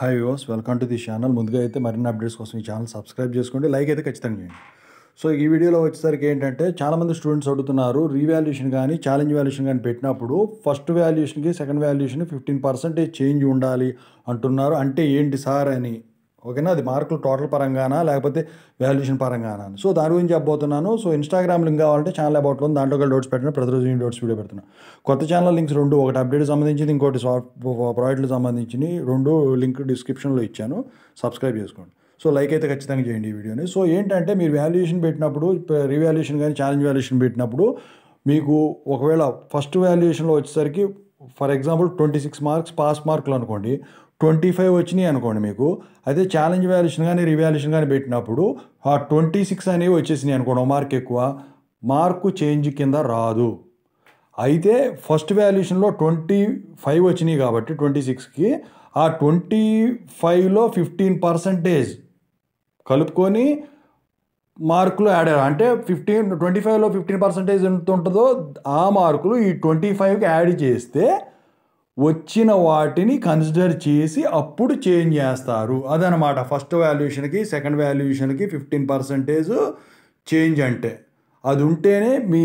hi viewers welcome to the channel ముందుగా అయితే మరిన్ని అప్డేట్స్ కోసం ఈ ఛానల్ సబ్స్క్రైబ్ చేసుకోండి లైక్ అయితే ఖచ్చితంగా చేయండి సో ఈ వీడియోలో వచ్చేసరికి ఏంటంటే చాలామంది స్టూడెంట్స్ అడుగుతున్నారు రీవాల్యుయేషన్ కానీ ఛాలెంజ్ వాల్యుయేషన్ కానీ పెట్టినప్పుడు ఫస్ట్ వాల్యుయేషన్కి second valuation fifteen percentage change ఉండాలి అంటున్నారు అంటే ఏంటి సార్ అని ఓకేనా అది మార్కులు టోటల్ పరంగానా లేకపోతే వాల్యుయేషన్ పరంగానా సో దాని గురించి చెప్పబోతున్నాను సో ఇన్స్టాగ్రామ్ లింక్ కావాలంటే ఛానల్ అబౌట్లో ఉంది దాంట్లో కూడా డోట్స్ పెట్టిన ప్రతిరోజు నేను డౌట్స్ వీడియో పెడుతున్నాను కొత్త ఛానల్ లింక్స్ రెండు ఒకటి అప్డేట్ సంబంధించింది ఇంకోటి సాఫ్ట్ ప్రాడక్ట్లు సంబంధించి రెండు లింక్ డిస్క్రిప్షన్లో ఇచ్చాను సబ్స్క్రైబ్ చేసుకోండి సో లైక్ అయితే ఖచ్చితంగా చేయండి ఈ వీడియోని సో ఏంటంటే మీరు వాల్యుయేషన్ పెట్టినప్పుడు రీవాల్యుయేషన్ కానీ ఛాలెంజ్ వాల్యుయేషన్ పెట్టినప్పుడు మీకు ఒకవేళ ఫస్ట్ వాల్యుయేషన్లో వచ్చేసరికి for example twenty six marks pass మార్కులు అనుకోండి ట్వంటీ ఫైవ్ వచ్చినాయి అనుకోండి మీకు అయితే ఛాలెంజ్ వాల్యుయేషన్ కానీ రివాల్యుయేషన్ కానీ పెట్టినప్పుడు ఆ ట్వంటీ సిక్స్ అనేవి వచ్చేసినాయి అనుకోండి మార్క్ ఎక్కువ మార్కు చేంజ్ కింద రాదు అయితే ఫస్ట్ వాల్యుయేషన్లో ట్వంటీ ఫైవ్ వచ్చినాయి కాబట్టి ట్వంటీ సిక్స్కి ఆ ట్వంటీ ఫైవ్లో ఫిఫ్టీన్ పర్సంటేజ్ కలుపుకొని మార్కులు యాడ్ అంటే ఫిఫ్టీన్ ట్వంటీ ఫైవ్లో ఫిఫ్టీన్ పర్సెంటేజ్ ఎంత ఉంటుందో ఆ మార్కులు ఈ ట్వంటీ ఫైవ్కి యాడ్ చేస్తే వచ్చిన వాటిని కన్సిడర్ చేసి అప్పుడు చేంజ్ చేస్తారు అదనమాట ఫస్ట్ వాల్యుయేషన్కి సెకండ్ వాల్యుయేషన్కి ఫిఫ్టీన్ పర్సెంటేజ్ చేంజ్ అంటే అది ఉంటేనే మీ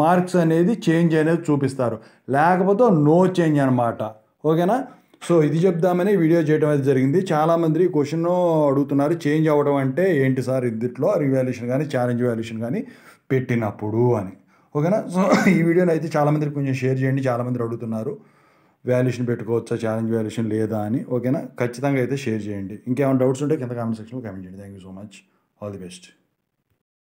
మార్క్స్ అనేది చేంజ్ అనేది చూపిస్తారు లేకపోతే నో చేంజ్ అనమాట ఓకేనా సో ఇది చెప్దామని వీడియో చేయడం అయితే జరిగింది చాలామంది క్వశ్చన్ అడుగుతున్నారు చేంజ్ అవ్వడం అంటే ఏంటి సార్ ఇదిట్లో రివాల్యూషన్ కానీ ఛాలెంజ్ వాల్యూషన్ కానీ పెట్టినప్పుడు అని ఓకేనా సో ఈ వీడియోని అయితే చాలామందికి కొంచెం షేర్ చేయండి చాలామంది అడుగుతున్నారు వాల్యుయేషన్ పెట్టుకోవచ్చా ఛాలెంజ్ వాల్యుయేషన్ లేదా అని ఓకేనా ఖచ్చితంగా అయితే షేర్ చేయండి ఇంకేమైనా డౌట్స్ ఉంటే కింద కామెంట్ సెక్షన్లో కామెంట్ చేయండి thank you so much all the best